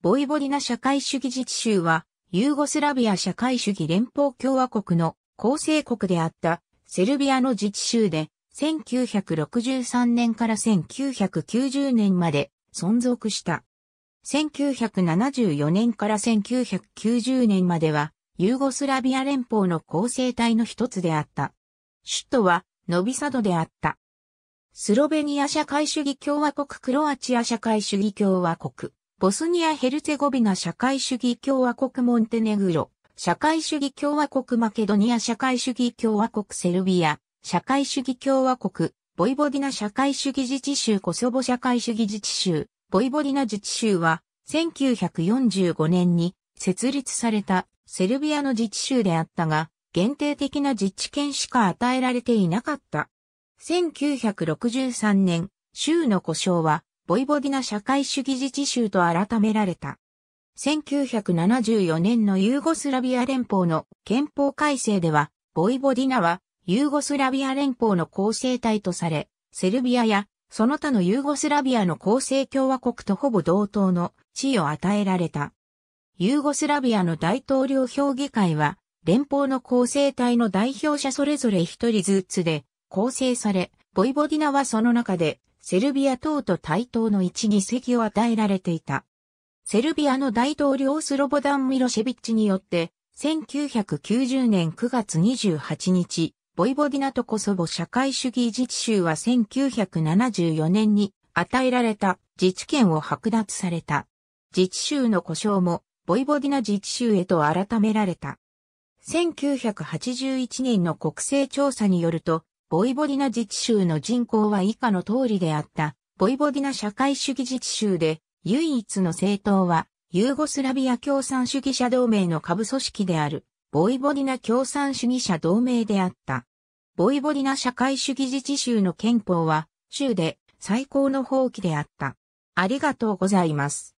ボイボリナ社会主義自治州は、ユーゴスラビア社会主義連邦共和国の構成国であったセルビアの自治州で、1963年から1990年まで存続した。1974年から1990年までは、ユーゴスラビア連邦の構成体の一つであった。首都はノビサドであった。スロベニア社会主義共和国クロアチア社会主義共和国。ボスニア・ヘルツェゴビナ社会主義共和国モンテネグロ、社会主義共和国マケドニア社会主義共和国セルビア、社会主義共和国、ボイボディナ社会主義自治州コソボ社会主義自治州、ボイボディナ自治州は、1945年に設立されたセルビアの自治州であったが、限定的な自治権しか与えられていなかった。1963年、州の故障は、ボイボディナ社会主義自治州と改められた。1974年のユーゴスラビア連邦の憲法改正では、ボイボディナはユーゴスラビア連邦の構成体とされ、セルビアやその他のユーゴスラビアの構成共和国とほぼ同等の地位を与えられた。ユーゴスラビアの大統領評議会は、連邦の構成体の代表者それぞれ一人ずつで構成され、ボイボディナはその中でセルビア等と対等の一議席を与えられていた。セルビアの大統領スロボダン・ミロシェビッチによって、1990年9月28日、ボイボディナとコソボ社会主義自治州は1974年に与えられた自治権を剥奪された。自治州の故障もボイボディナ自治州へと改められた。1981年の国勢調査によると、ボイボディナ自治州の人口は以下の通りであった。ボイボディナ社会主義自治州で、唯一の政党は、ユーゴスラビア共産主義者同盟の下部組織である、ボイボディナ共産主義者同盟であった。ボイボディナ社会主義自治州の憲法は、州で最高の法規であった。ありがとうございます。